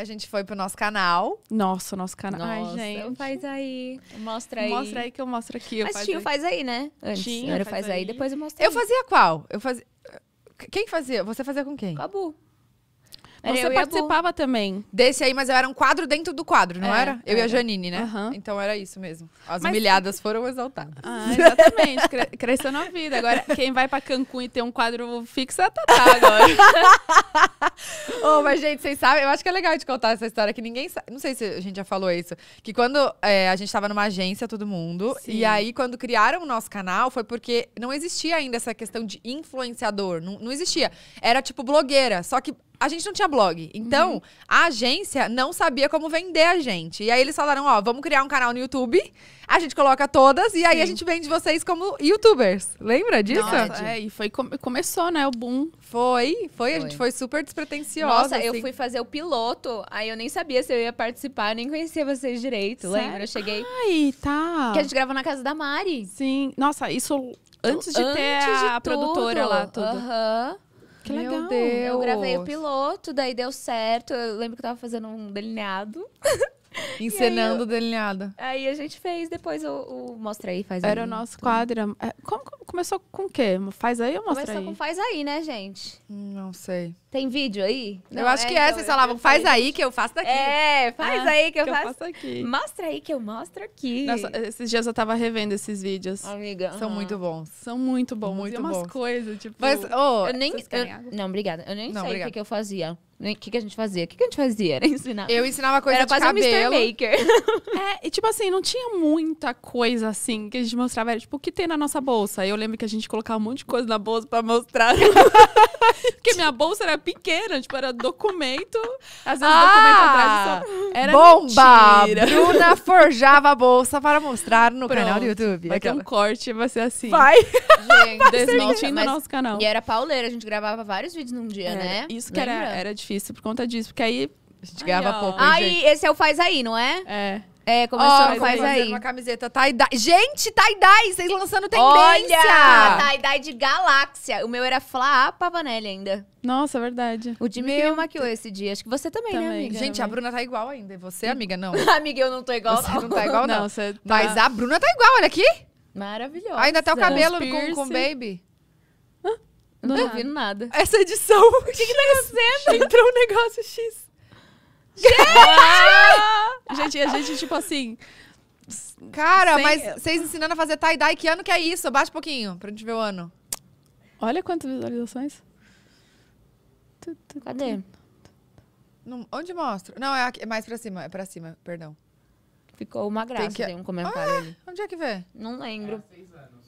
a gente foi pro nosso canal. Nossa, nosso canal. Nossa, Ai, gente. Faz aí. Mostra aí. Mostra aí que eu mostro aqui. Mas faz tinha aí. faz aí, né? Antes. Tinha. faz, faz aí. aí, depois eu mostrei. Eu fazia qual? Eu fazia. Quem fazia? Você fazia com quem? Com a Bu. Você participava também. Desse aí, mas era um quadro dentro do quadro, não é, era? Eu era. e a Janine, né? Uhum. Então era isso mesmo. As mas... humilhadas foram exaltadas. Ah, exatamente. Cre cresceu na vida. Agora, quem vai pra Cancún e tem um quadro fixo é a Tatá agora. oh, mas, gente, vocês sabem, eu acho que é legal de contar essa história que ninguém sabe. Não sei se a gente já falou isso. Que quando é, a gente tava numa agência, todo mundo, Sim. e aí quando criaram o nosso canal, foi porque não existia ainda essa questão de influenciador. Não, não existia. Era tipo blogueira. Só que a gente não tinha blog. Então, uhum. a agência não sabia como vender a gente. E aí eles falaram: ó, vamos criar um canal no YouTube, a gente coloca todas e aí Sim. a gente vende vocês como youtubers. Lembra disso? Nossa, é, e foi começou, né, o boom. Foi, foi, foi. a gente foi super despretensiosa. Nossa, assim. eu fui fazer o piloto, aí eu nem sabia se eu ia participar, nem conhecia vocês direito, Sério? lembra? Eu cheguei. Ai, tá. Que a gente gravou na casa da Mari. Sim. Nossa, isso antes de antes ter a produtora lá, tudo. Aham. Uhum. Que Meu legal. Deus. Eu gravei o piloto, daí deu certo. Eu lembro que eu tava fazendo um delineado. Encenando aí, delineado. delineada. Aí a gente fez, depois eu, Mostra mostrei, faz Era aí. Era o nosso quadro. É, como, começou com o quê? Faz aí ou mostra começou aí? Começou com faz aí, né, gente? Hum, não sei. Tem vídeo aí? Não, eu acho é, que é, então, vocês falavam, faz aí que eu faço daqui. É, faz ah, aí que eu, faço. eu faço aqui. Mostra aí que eu mostro aqui. Nossa, esses dias eu tava revendo esses vídeos. Amiga. São muito bons. São muito bons. Muito e umas coisas, tipo... Mas, oh, eu nem... Eu, não, obrigada. Eu nem não, sei o que, que eu fazia. O né, que, que a gente fazia? O que, que a gente fazia? Era ensinar. Eu ensinava coisa Era de cabelo. Um Maker. é, e tipo assim, não tinha muita coisa assim que a gente mostrava. Era tipo, o que tem na nossa bolsa? Eu lembro que a gente colocava um monte de coisa na bolsa pra mostrar. Porque minha bolsa era pequena, tipo, era documento. Às vezes ah, documento atrás só... Era Bomba! Mentira. Bruna forjava a bolsa para mostrar no Pronto, canal do YouTube. Vai Aquela. ter um corte, vai ser assim. Vai! Gente, desmentindo o nosso canal. E era pauleira, a gente gravava vários vídeos num dia, é, né? Isso que era, era difícil difícil por conta disso. Porque aí. A gente ganhava pouco. Aí, esse é o faz aí, não é? É. É, começou oh, no faz aí. uma camiseta tie-dye. Gente, tie-dye, vocês lançando tendência! Olha! Tie-dye de galáxia. O meu era Fla Pavanelli ainda. Nossa, é verdade. O Jimmy meu... que me maquiou esse dia. Acho que você também, né, também né, amiga? Gente, a Bruna tá igual ainda. E você, amiga, não? amiga, eu não tô igual, Você não, não tá igual, não. não tá... Mas a Bruna tá igual, olha aqui. Maravilhosa. Ainda até tá o cabelo com, com o baby. Não tô ouvindo nada. Essa edição. O que, que tá acontecendo? Entrou um negócio X. Gente! gente, a gente, tipo assim. Cara, sem... mas vocês ensinando a fazer tie-dye, que ano que é isso? Abaixa um pouquinho pra gente ver o ano. Olha quantas visualizações. Cadê? Não, onde mostra? Não, é, aqui, é, mais pra cima, é pra cima, perdão. Ficou uma graça, que... tem um comentário ah, ali. Onde é que vê? Não lembro. É, seis anos.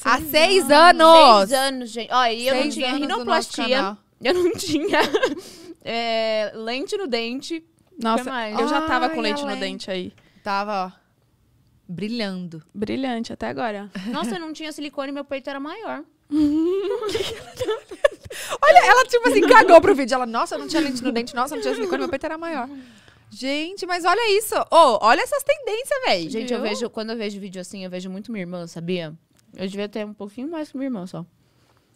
Seis Há seis anos. anos. Seis anos, gente. Olha, eu não tinha rinoplastia. Eu não tinha é, lente no dente. Nossa, eu já tava Ai, com lente no lente. dente aí. Tava, ó. Brilhando. Brilhante até agora. Nossa, eu não tinha silicone, meu peito era maior. Olha, ela tipo assim, cagou pro vídeo. Ela, nossa, eu não tinha lente no dente, nossa, eu não tinha silicone, meu peito era maior. Gente, mas olha isso. Ô, oh, olha essas tendências, velho. Gente, eu vejo, quando eu vejo vídeo assim, eu vejo muito minha irmã, sabia? Eu devia ter um pouquinho mais que minha irmã só.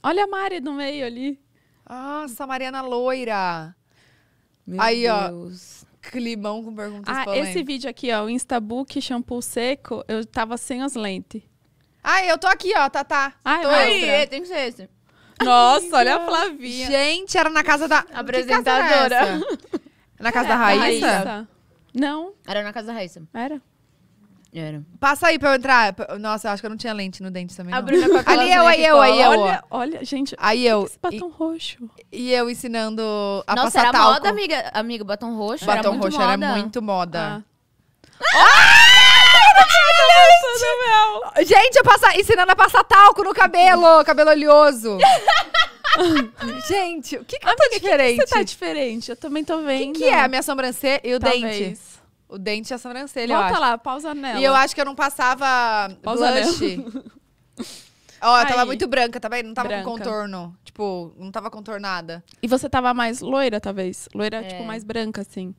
Olha a Mari no meio ali. Nossa, Mariana Loira. Meu Aí, Deus. ó. Climão com perguntas Ah, polêmicas. esse vídeo aqui, ó. O Instabook shampoo seco. Eu tava sem as lentes. Ah, eu tô aqui, ó, tá, tá. Ai, ah, tô aí, tem que ser esse. Nossa, olha a Flavinha. Gente, era na casa da... Apresentadora. Casa na casa é, da Raíssa? Raíssa? Não. Era na casa da Raíssa. Era. Era. Passa aí pra eu entrar. Nossa, eu acho que eu não tinha lente no dente também. A não. Bruna com Ali eu, aí eu, aí eu. Olha, olha, gente. Aí eu. Esse batom e, roxo. E eu ensinando a Nossa, passar era talco. moda, amiga. Amigo, batom roxo. Batom era roxo moda. era muito moda. Ah. Ah, gente, eu passa, ensinando a passar talco no cabelo, cabelo oleoso. gente, o que que eu tô diferente? Que que você tá diferente? Eu também tô vendo. O que, que, é a minha sobrancelha e o Talvez. dente? O dente e a sobrancelha, Volta eu acho. lá, pausa nela. E eu acho que eu não passava pausa blush. Ó, oh, tava muito branca também, tá não tava branca. com contorno. Tipo, não tava contornada. E você tava mais loira, talvez? Loira, é. tipo, mais branca, assim.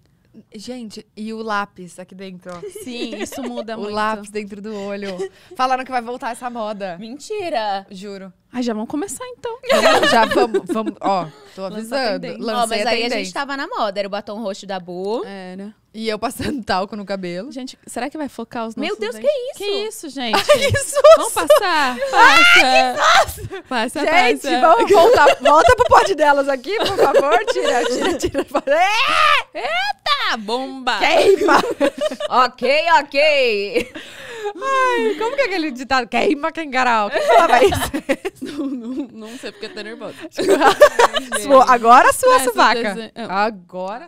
Gente, e o lápis aqui dentro, ó. Sim, isso muda o muito. O lápis dentro do olho. Falaram que vai voltar essa moda. Mentira! Juro. Ai, já vamos começar então. já vamos, vamos, ó, tô avisando. Lancei ó, mas a aí a gente tava na moda, era o batom roxo da Bu. Era. E eu passando talco no cabelo. Gente, será que vai focar os nossos Meu Deus, dentes? que isso? Que isso, gente? Ai, que susto! Vamos passar? Passa! Ai, passa, gente, passa. vamos voltar. Volta pro pote delas aqui, por favor. Tira, tira, tira. É! Eita, bomba! Queima! ok, ok. Ai, como que é aquele ditado? Queima quem garal. Quem falava isso? não, não, sei porque tá nervosa. Tipo, agora a sua Nessa suvaca. Dezem... Agora.